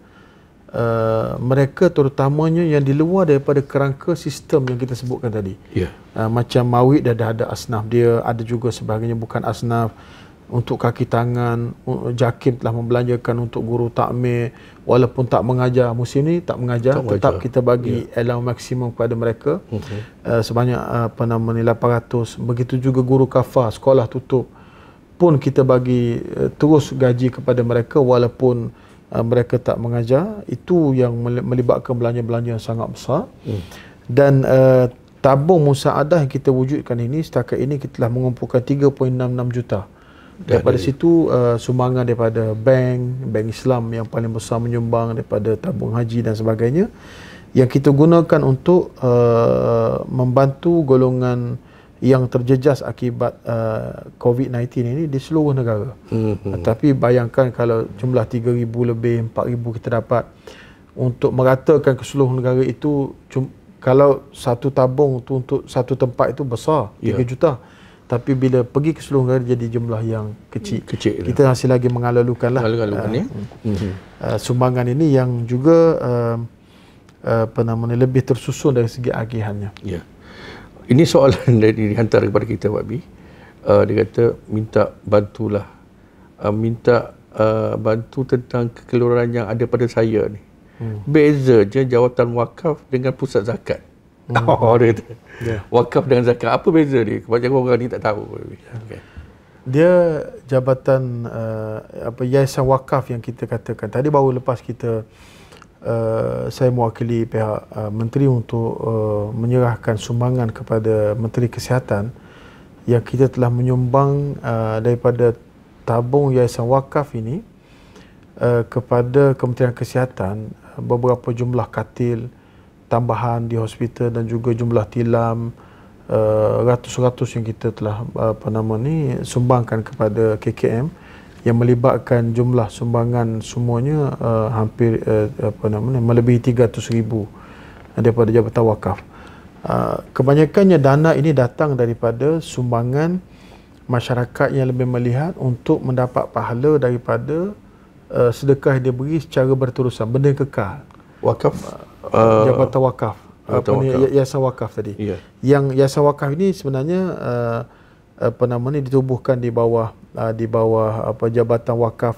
uh, mereka terutamanya yang di luar daripada kerangka sistem yang kita sebutkan tadi yeah. uh, macam mawid dah ada asnaf dia ada juga sebagainya bukan asnaf untuk kaki tangan JAKIM telah membelanjakan untuk guru takmir walaupun tak mengajar musim ni tak mengajar tak tetap wajar. kita bagi yeah. Ya. allowance maksimum kepada mereka okay. uh, eh, sebanyak uh, apa nama ni 800 begitu juga guru kafa sekolah tutup pun kita bagi uh, terus gaji kepada mereka walaupun uh, mereka tak mengajar itu yang melibatkan belanja-belanja yang sangat besar mm. dan uh, tabung musaadah yang kita wujudkan ini setakat ini kita telah mengumpulkan 3.66 juta daripada situ uh, sumbangan daripada bank bank Islam yang paling besar menyumbang daripada tabung haji dan sebagainya yang kita gunakan untuk uh, membantu golongan yang terjejas akibat uh, COVID-19 ini di seluruh negara. Mm-hmm. Uh, tapi bayangkan kalau jumlah 3000 lebih 4000 kita dapat untuk meratakan ke seluruh negara itu kalau satu tabung tu untuk satu tempat itu besar yeah. 3 juta tapi bila pergi ke seluruh negara jadi jumlah yang kecil, kecil lah. kita masih lagi mengalalukan lah uh, uh, sumbangan ini yang juga uh, uh, lebih tersusun dari segi agihannya ya. ini soalan dari dihantar kepada kita Pak B uh, dia kata minta bantulah uh, minta uh, bantu tentang kekeluaran yang ada pada saya ni hmm. beza je jawatan wakaf dengan pusat zakat Oh, hmm. dia kata. Yeah. Wakaf dengan zakat, apa beza dia? Sebab orang ni tak tahu. Ya. Okay. Dia jabatan uh, apa yayasan wakaf yang kita katakan. Tadi baru lepas kita uh, saya mewakili pihak uh, menteri untuk uh, menyerahkan sumbangan kepada Menteri Kesihatan yang kita telah menyumbang uh, daripada tabung yayasan wakaf ini uh, kepada Kementerian Kesihatan beberapa jumlah katil tambahan di hospital dan juga jumlah tilam eh, ratus-ratus uh, yang kita telah apa nama ni sumbangkan kepada KKM yang melibatkan jumlah sumbangan semuanya uh, hampir uh, apa nama ni melebihi 300 ribu daripada Jabatan Wakaf. Uh, kebanyakannya dana ini datang daripada sumbangan masyarakat yang lebih melihat untuk mendapat pahala daripada uh, sedekah yang dia beri secara berterusan benda kekal. Wakaf uh, jabatan wakaf apa ni yayasan wakaf ya-, tadi yeah. yang yayasan wakaf ini sebenarnya uh, apa nama ni ditubuhkan di bawah uh, di bawah apa jabatan wakaf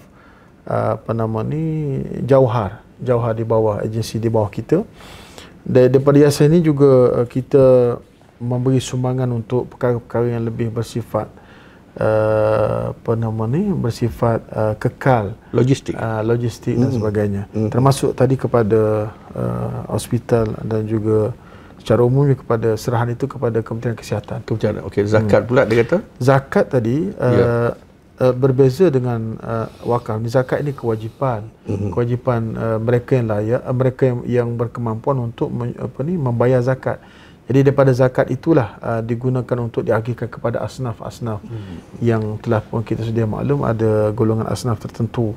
uh, apa nama ni jauhar jauhar di bawah agensi di bawah kita dari daripada yayasan ini juga uh, kita memberi sumbangan untuk perkara-perkara yang lebih bersifat Eh, apa nama ni bersifat uh, kekal logistik uh, logistik mm. dan hmm. sebagainya mm. termasuk tadi kepada uh, hospital dan juga secara umum kepada serahan itu kepada Kementerian Kesihatan Kementerian okey zakat mm. pula dia kata zakat tadi uh, yeah. Ya. Uh, berbeza dengan uh, wakaf ni zakat ini kewajipan mm-hmm. kewajipan uh, mereka yang layak uh, mereka yang, yang berkemampuan untuk men, apa ni membayar zakat jadi daripada zakat itulah uh, digunakan untuk diakikan kepada asnaf-asnaf hmm. yang telah pun kita sudah maklum ada golongan asnaf tertentu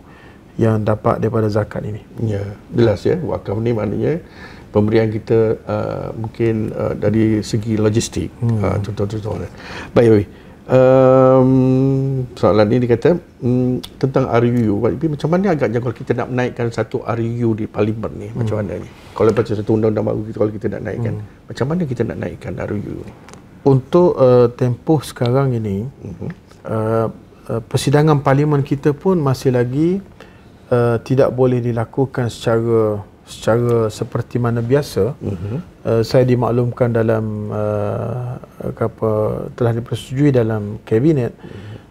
yang dapat daripada zakat ini. Ya, jelas ya. Wakaf ni maknanya pemberian kita uh, mungkin uh, dari segi logistik. Hmm. Uh, contoh-contohnya. By the way, Um, soalan ni dikata um, mm, tentang RUU YB macam mana agaknya kalau kita nak menaikkan satu RUU di parlimen ni hmm. macam mana ni kalau baca satu undang-undang baru kita kalau kita nak naikkan hmm. macam mana kita nak naikkan RUU ni untuk uh, tempoh sekarang ini hmm. uh, uh, persidangan parlimen kita pun masih lagi uh, tidak boleh dilakukan secara secara seperti mana biasa hmm. Eh, saya dimaklumkan dalam uh, apa telah dipersetujui dalam kabinet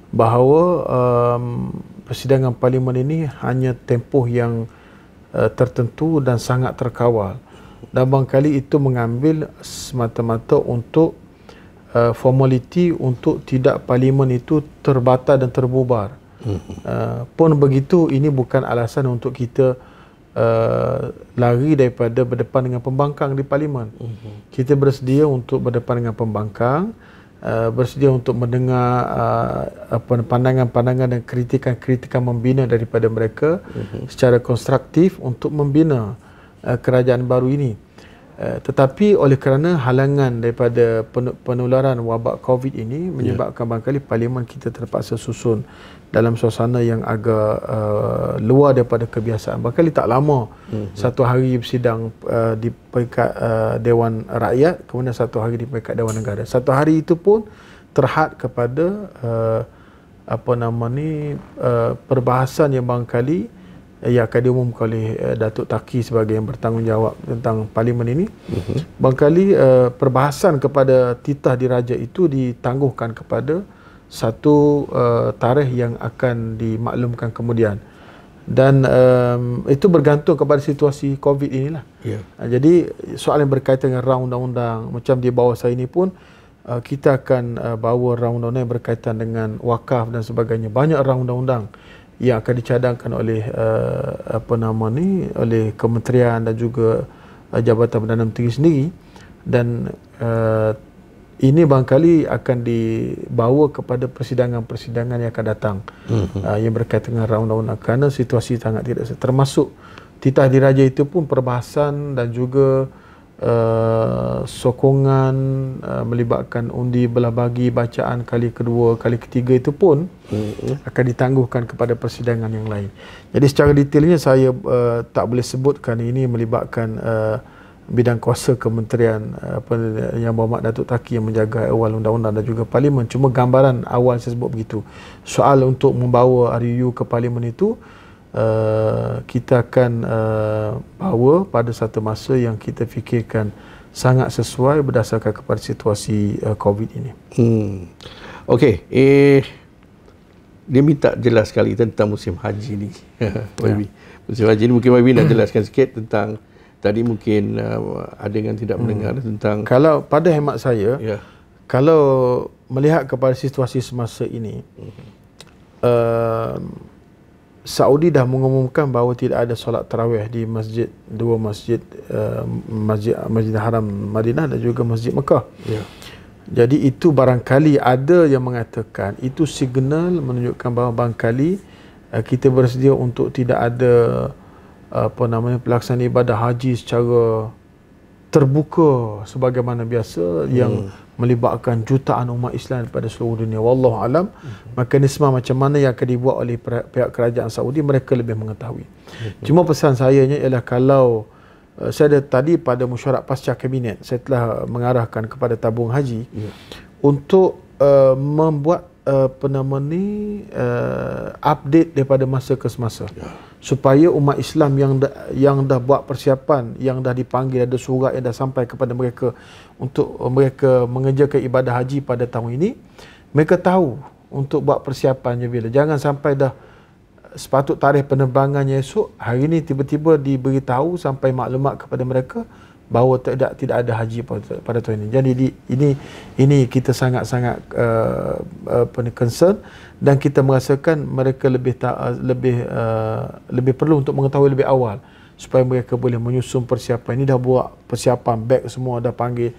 bahawa um, persidangan parlimen ini hanya tempoh yang uh, tertentu dan sangat terkawal dan bangkali itu mengambil semata-mata untuk uh, formaliti untuk tidak parlimen itu terbatal dan terbubar. Uh, pun begitu ini bukan alasan untuk kita uh, lari daripada berdepan dengan pembangkang di parlimen. Mm-hmm. Kita bersedia untuk berdepan dengan pembangkang, uh, bersedia untuk mendengar uh, pandangan-pandangan dan kritikan-kritikan membina daripada mereka mm-hmm. secara konstruktif untuk membina uh, kerajaan baru ini. Eh, tetapi oleh kerana halangan daripada penularan wabak COVID ini menyebabkan yeah. kali parlimen kita terpaksa susun dalam suasana yang agak uh, luar daripada kebiasaan. Bahkan tak lama mm-hmm. satu hari sidang uh, eh, di peringkat uh, Dewan Rakyat kemudian satu hari di peringkat Dewan Negara. Satu hari itu pun terhad kepada uh, apa nama ni uh, perbahasan yang bangkali Ya, akan diumumkan oleh eh, Datuk Taki sebagai yang bertanggungjawab tentang parlimen ini uh-huh. Mhm. bangkali uh, eh, perbahasan kepada titah diraja itu ditangguhkan kepada satu uh, tarikh yang akan dimaklumkan kemudian dan um, itu bergantung kepada situasi COVID inilah yeah. Ya. jadi soalan yang berkaitan dengan raun undang-undang macam di bawah saya ini pun uh, kita akan uh, bawa raun undang-undang yang berkaitan dengan wakaf dan sebagainya banyak raun undang-undang yang akan dicadangkan oleh uh, apa nama ni oleh kementerian dan juga uh, jabatan perdana menteri sendiri dan uh, ini barangkali akan dibawa kepada persidangan-persidangan yang akan datang mm-hmm. uh, yang berkaitan dengan round-round kerana situasi sangat tidak termasuk titah diraja itu pun perbahasan dan juga Uh, sokongan uh, melibatkan undi belah bagi bacaan kali kedua kali ketiga itu pun mm-hmm. akan ditangguhkan kepada persidangan yang lain. Jadi secara detailnya saya uh, tak boleh sebutkan ini melibatkan uh, bidang kuasa kementerian uh, apa yang berhormat Datuk Taki yang menjaga awal undang-undang dan juga parlimen cuma gambaran awal saya sebut begitu. Soal untuk membawa RUU ke parlimen itu uh, kita akan uh, eh, power pada satu masa yang kita fikirkan sangat sesuai berdasarkan kepada situasi uh, COVID ini. Hmm. Okey, eh dia minta jelas sekali tentang musim haji ni. Yeah. musim haji ni mungkin Wabi nak jelaskan sikit tentang tadi mungkin uh, ada yang tidak hmm. mendengar hmm. tentang Kalau pada hemat saya, yeah. Kalau melihat kepada situasi semasa ini, hmm. Saudi dah mengumumkan bahawa tidak ada solat tarawih di masjid dua masjid uh, masjid Masjid Haram Madinah dan juga Masjid Mekah. Ya. Jadi itu barangkali ada yang mengatakan itu signal menunjukkan bahawa barangkali uh, kita bersedia untuk tidak ada uh, apa namanya pelaksanaan ibadah haji secara terbuka sebagaimana biasa hmm. yang melibatkan jutaan umat Islam pada seluruh dunia wallahu alam hmm. mekanisme macam mana yang akan dibuat oleh pihak kerajaan Saudi mereka lebih mengetahui cuma pesan saya ialah kalau eh, saya ada tadi pada mesyuarat pasca kabinet saya telah mengarahkan kepada tabung haji hmm. untuk uh, membuat uh, eh, penama uh, update daripada masa ke semasa yeah supaya umat Islam yang dah yang dah buat persiapan yang dah dipanggil ada surat yang dah sampai kepada mereka untuk uh, mereka mengerjakan ibadah haji pada tahun ini mereka tahu untuk buat persiapannya bila jangan sampai dah sepatut tarikh penerbangannya esok hari ini tiba-tiba diberitahu sampai maklumat kepada mereka bahawa tidak tidak ada haji pada, tahun ini. Jadi di, ini ini kita sangat-sangat uh, uh, concern dan kita merasakan mereka lebih ta, uh, lebih uh, lebih perlu untuk mengetahui lebih awal supaya mereka boleh menyusun persiapan. Ini dah buat persiapan, beg semua dah panggil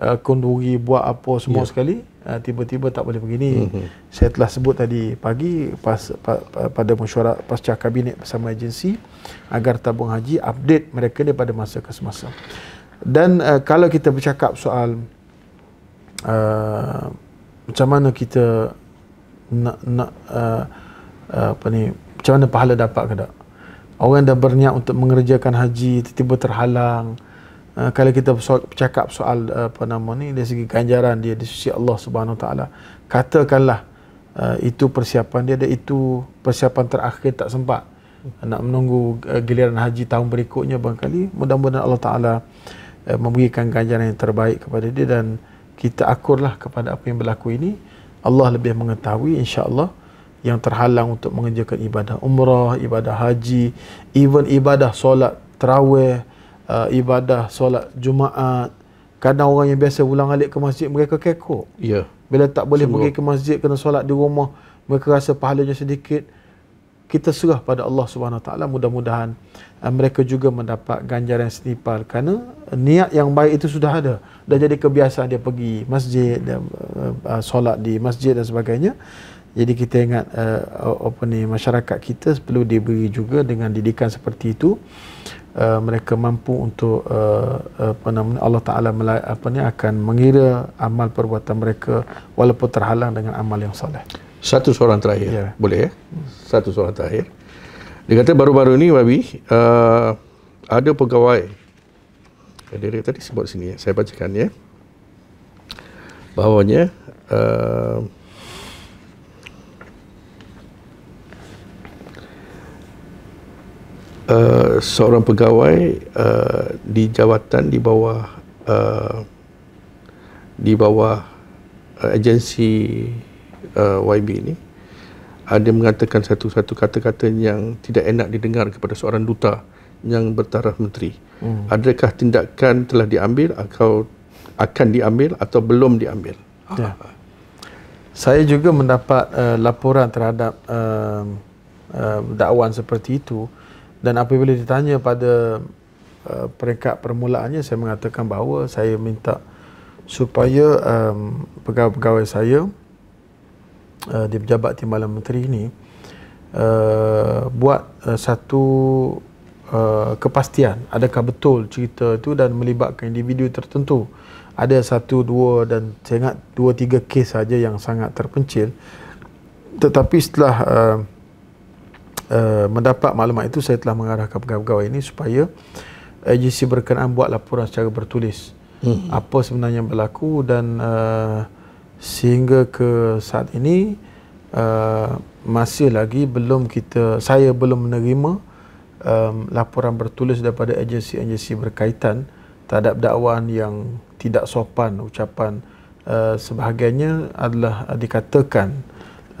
uh, kunduri buat apa semua yeah. sekali uh, tiba-tiba tak boleh begini mm-hmm. saya telah sebut tadi pagi pas pa, pa, pada mesyuarat pasca kabinet bersama agensi agar tabung haji update mereka daripada masa ke semasa dan uh, kalau kita bercakap soal uh, macam mana kita nak nak uh, uh apa ni macam mana pahala dapat ke tak orang dah berniat untuk mengerjakan haji tiba-tiba terhalang Ah, kalau kita soal, cakap soal uh, apa nama ni dari segi ganjaran dia di sisi Allah Subhanahu taala katakanlah uh, itu persiapan dia ada itu persiapan terakhir tak sempat hmm. nak menunggu uh, giliran haji tahun berikutnya barangkali mudah-mudahan Allah taala uh, memberikan ganjaran yang terbaik kepada dia dan kita akurlah kepada apa yang berlaku ini Allah lebih mengetahui insya-Allah yang terhalang untuk mengerjakan ibadah umrah, ibadah haji, even ibadah solat tarawih uh, ibadah solat Jumaat. Kadang orang yang biasa pulang alik ke masjid, mereka kekok. Ya. Yeah. Bila tak boleh Sungguh. pergi ke masjid kena solat di rumah, mereka rasa pahalanya sedikit. Kita serah pada Allah Subhanahu taala mudah-mudahan uh, mereka juga mendapat ganjaran setimpal kerana niat yang baik itu sudah ada. Dah jadi kebiasaan dia pergi masjid dan uh, uh, solat di masjid dan sebagainya. Jadi kita ingat uh, apa ni masyarakat kita perlu diberi juga dengan didikan seperti itu. Eh, mereka mampu untuk uh, apa Allah Taala apa ni akan mengira amal perbuatan mereka walaupun terhalang dengan amal yang soleh. Satu soalan terakhir. Yeah. Boleh ya? Satu soalan terakhir. Dia kata baru-baru ni babi uh, ada pegawai dari tadi sebut sini ya. Saya bacakan ya. Bahawanya uh, uh, seorang pegawai uh, di jawatan di bawah uh, di bawah uh, agensi uh, YB ini ada uh, mengatakan satu-satu kata-kata yang tidak enak didengar kepada seorang duta yang bertaraf menteri. Hmm. Adakah tindakan telah diambil atau akan diambil atau belum diambil? Ya. Saya juga mendapat uh, laporan terhadap uh, uh, dakwaan seperti itu. Dan apabila ditanya pada uh, peringkat permulaannya, saya mengatakan bahawa saya minta supaya um, pegawai-pegawai saya uh, di Pejabat Timbalan Menteri ini uh, buat uh, satu uh, kepastian adakah betul cerita itu dan melibatkan individu tertentu. Ada satu, dua dan saya ingat dua, tiga kes saja yang sangat terpencil. Tetapi setelah... Uh, Eh, mendapat maklumat itu saya telah mengarahkan pegawai-pegawai ini supaya agensi berkenaan buat laporan secara bertulis hmm. apa sebenarnya yang berlaku dan uh, sehingga ke saat ini uh, masih lagi belum kita saya belum menerima um, laporan bertulis daripada agensi-agensi berkaitan terhadap dakwaan yang tidak sopan ucapan uh, sebahagiannya adalah uh, dikatakan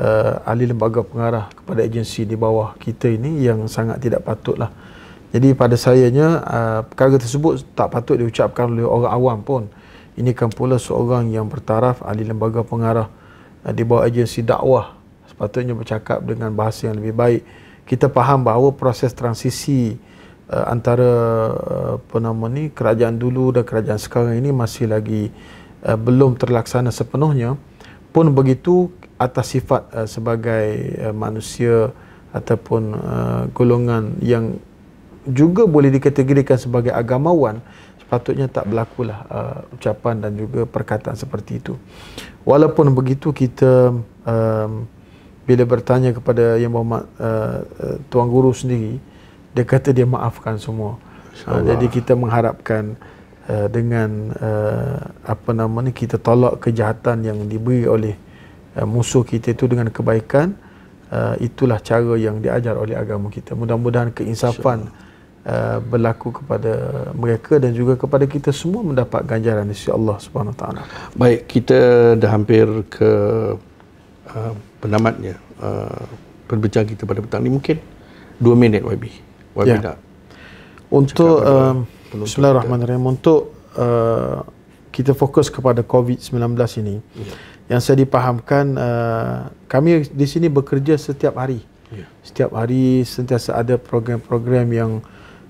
uh, ahli lembaga pengarah kepada agensi di bawah kita ini yang sangat tidak patutlah. Jadi pada sayanya uh, perkara tersebut tak patut diucapkan oleh orang awam pun. Ini kan pula seorang yang bertaraf ahli lembaga pengarah uh, di bawah agensi dakwah sepatutnya bercakap dengan bahasa yang lebih baik. Kita faham bahawa proses transisi uh, antara uh, apa nama ni kerajaan dulu dan kerajaan sekarang ini masih lagi uh, belum terlaksana sepenuhnya. Pun begitu atas sifat uh, sebagai uh, manusia ataupun uh, golongan yang juga boleh dikategorikan sebagai agamawan sepatutnya tak berlakulah uh, ucapan dan juga perkataan seperti itu walaupun begitu kita uh, bila bertanya kepada Yang Muhammad uh, Tuan Guru sendiri dia kata dia maafkan semua uh, jadi kita mengharapkan uh, dengan uh, apa namanya kita tolak kejahatan yang diberi oleh Eh, musuh kita itu dengan kebaikan uh, itulah cara yang diajar oleh agama kita mudah-mudahan keinsafan uh, berlaku kepada mereka dan juga kepada kita semua mendapat ganjaran insya-Allah Subhanahu Wa Ta'ala baik kita dah hampir ke uh, penamatnya uh, perbincangan kita pada petang ini mungkin dua minit YB YB ya. nak untuk uh, Bismillahirrahmanirrahim untuk uh, kita fokus kepada COVID-19 ini ya yang saya dipahamkan uh, kami di sini bekerja setiap hari. Yeah. Setiap hari sentiasa ada program-program yang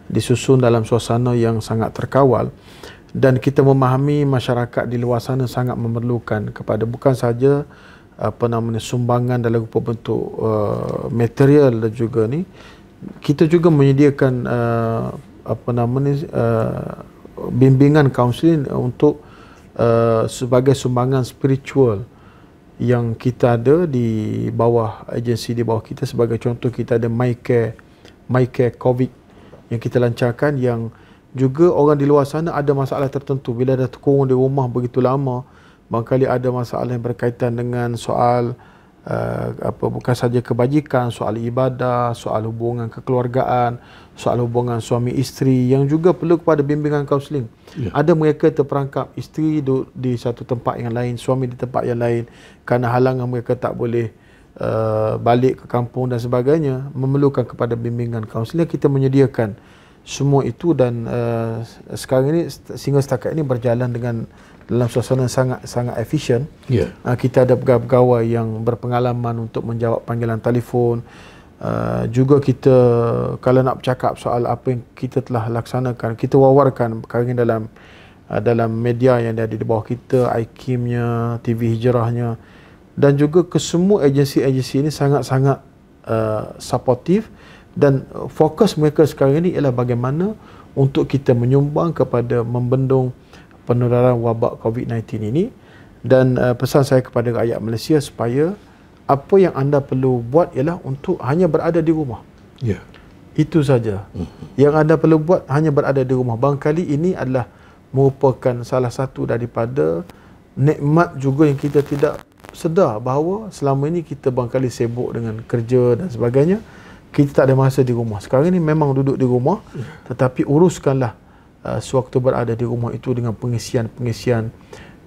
disusun dalam suasana yang sangat terkawal dan kita memahami masyarakat di luar sana sangat memerlukan kepada bukan saja apa namanya sumbangan dalam rupa bentuk uh, material dan juga ni kita juga menyediakan uh, apa namanya uh, bimbingan kaunseling untuk Uh, sebagai sumbangan spiritual yang kita ada di bawah agensi di bawah kita sebagai contoh kita ada MyCare MyCare COVID yang kita lancarkan yang juga orang di luar sana ada masalah tertentu bila dah terkurung di rumah begitu lama barangkali ada masalah yang berkaitan dengan soal uh, apa bukan saja kebajikan soal ibadah soal hubungan kekeluargaan soal hubungan suami isteri yang juga perlu kepada bimbingan kaunseling ya. ada mereka terperangkap isteri duduk di satu tempat yang lain suami di tempat yang lain kerana halangan mereka tak boleh uh, balik ke kampung dan sebagainya memerlukan kepada bimbingan kaunseling kita menyediakan semua itu dan uh, sekarang ini sehingga setakat ini berjalan dengan dalam suasana sangat-sangat efisien. Yeah. Ya. Uh, kita ada pegawai-pegawai yang berpengalaman untuk menjawab panggilan telefon. Uh, juga kita kalau nak bercakap soal apa yang kita telah laksanakan, kita wawarkan perkara dalam uh, dalam media yang ada di bawah kita, iKIMnya, TV Hijrahnya dan juga kesemua agensi-agensi ini sangat-sangat uh, ah, supportif dan fokus mereka sekarang ini ialah bagaimana untuk kita menyumbang kepada membendung penularan wabak COVID-19 ini dan uh, pesan saya kepada rakyat Malaysia supaya apa yang anda perlu buat ialah untuk hanya berada di rumah. Ya. Yeah. Itu saja. Mm-hmm. Yang anda perlu buat hanya berada di rumah. Bangkali ini adalah merupakan salah satu daripada nikmat juga yang kita tidak sedar bahawa selama ini kita bangkali sibuk dengan kerja dan sebagainya. Kita tak ada masa di rumah. Sekarang ini memang duduk di rumah ya. tetapi uruskanlah uh, sewaktu berada di rumah itu dengan pengisian-pengisian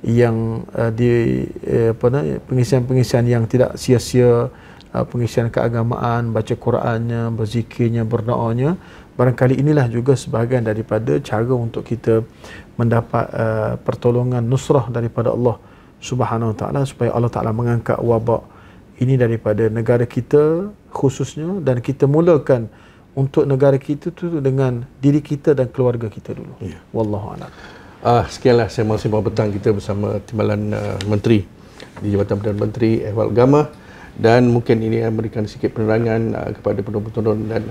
yang uh, di eh, apa nah, pengisian-pengisian yang tidak sia-sia uh, pengisian keagamaan baca Qurannya berzikirnya berdoanya barangkali inilah juga sebahagian daripada cara untuk kita mendapat uh, pertolongan nusrah daripada Allah Subhanahu taala supaya Allah taala mengangkat wabak ini daripada negara kita khususnya dan kita mulakan untuk negara kita tu dengan diri kita dan keluarga kita dulu. Ya. Wallahu a'lam. Ah, sekianlah saya masih mau petang kita bersama timbalan uh, menteri di Jabatan Perdana Menteri Ehwal Gama dan mungkin ini memberikan sikit penerangan uh, kepada penonton-penonton dan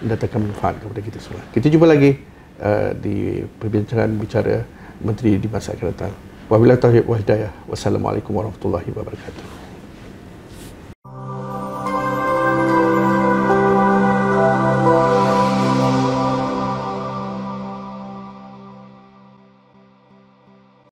mendatangkan manfaat kepada kita semua. Kita jumpa lagi uh, di perbincangan bicara menteri di masa akan datang. Wabillahi taufiq wal hidayah. Wassalamualaikum warahmatullahi wabarakatuh.